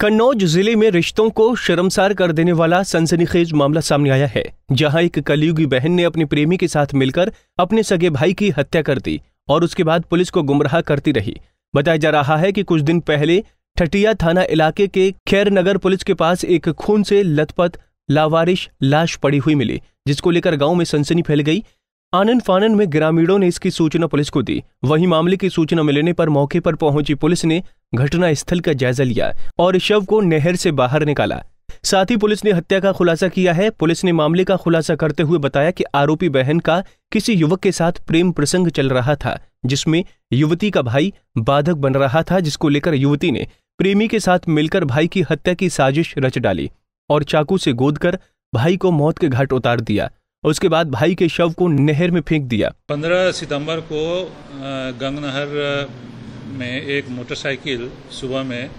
कन्नौज जिले में रिश्तों को शर्मसार कर देने वाला सनसनीखेज मामला सामने आया है जहां एक कलयुगी बहन ने अपने प्रेमी के साथ मिलकर अपने सगे भाई की हत्या कर दी और उसके बाद पुलिस को गुमराह करती रही बताया जा रहा है कि कुछ दिन पहले ठटिया थाना इलाके के खैरनगर पुलिस के पास एक खून से लथपथ लावारिश लाश पड़ी हुई मिली जिसको लेकर गांव में सनसनी फैल गई आनंद फानन में ग्रामीणों ने इसकी सूचना पुलिस को दी वहीं मामले की सूचना मिलने पर मौके पर पहुंची पुलिस ने घटना स्थल का जायजा लिया और शव को नहर से बाहर निकाला साथ ही पुलिस ने हत्या का खुलासा किया है पुलिस ने मामले का खुलासा करते हुए बताया कि आरोपी बहन का किसी युवक के साथ प्रेम प्रसंग चल रहा था जिसमें युवती का भाई बाधक बन रहा था जिसको लेकर युवती ने प्रेमी के साथ मिलकर भाई की हत्या की साजिश रच डाली और चाकू से गोद कर भाई को मौत के घाट उतार दिया और उसके बाद भाई के शव को नहर में फेंक दिया 15 सितंबर को गंग नहर में एक मोटरसाइकिल सुबह में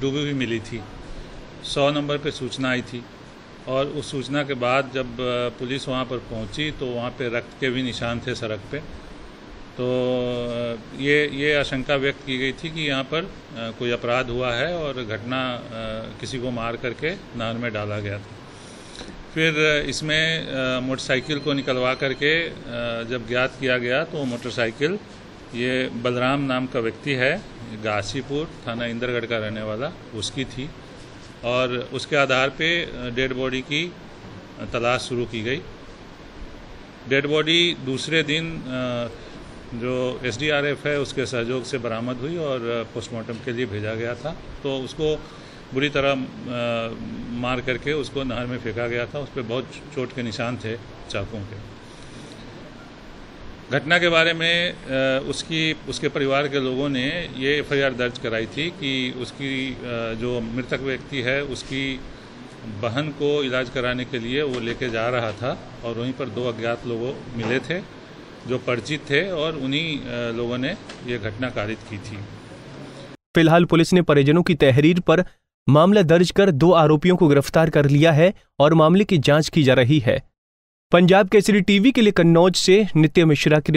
डूबी हुई मिली थी सौ नंबर पे सूचना आई थी और उस सूचना के बाद जब पुलिस वहाँ पर पहुँची तो वहाँ पे रक्त के भी निशान थे सड़क पे तो ये ये आशंका व्यक्त की गई थी कि यहाँ पर कोई अपराध हुआ है और घटना किसी को मार करके नहर में डाला गया था फिर इसमें मोटरसाइकिल को निकलवा करके जब ज्ञात किया गया तो मोटरसाइकिल ये बलराम नाम का व्यक्ति है गासीपुर थाना इंद्रगढ़ का रहने वाला उसकी थी और उसके आधार पे डेड बॉडी की तलाश शुरू की गई डेड बॉडी दूसरे दिन जो एसडीआरएफ है उसके सहयोग से बरामद हुई और पोस्टमार्टम के लिए भेजा गया था तो उसको बुरी तरह मार करके उसको नहर में फेंका गया था उस पर बहुत चोट के निशान थे चाकुओं के घटना के बारे में उसकी उसके परिवार के लोगों ने ये एफ दर्ज कराई थी कि उसकी जो मृतक व्यक्ति है उसकी बहन को इलाज कराने के लिए वो लेके जा रहा था और वहीं पर दो अज्ञात लोगों मिले थे जो परिचित थे और उन्हीं लोगों ने ये घटना कारित की थी फिलहाल पुलिस ने परिजनों की तहरीर पर मामला दर्ज कर दो आरोपियों को गिरफ्तार कर लिया है और मामले की जांच की जा रही है पंजाब केसरी टीवी के लिए कन्नौज से नित्य मिश्रा की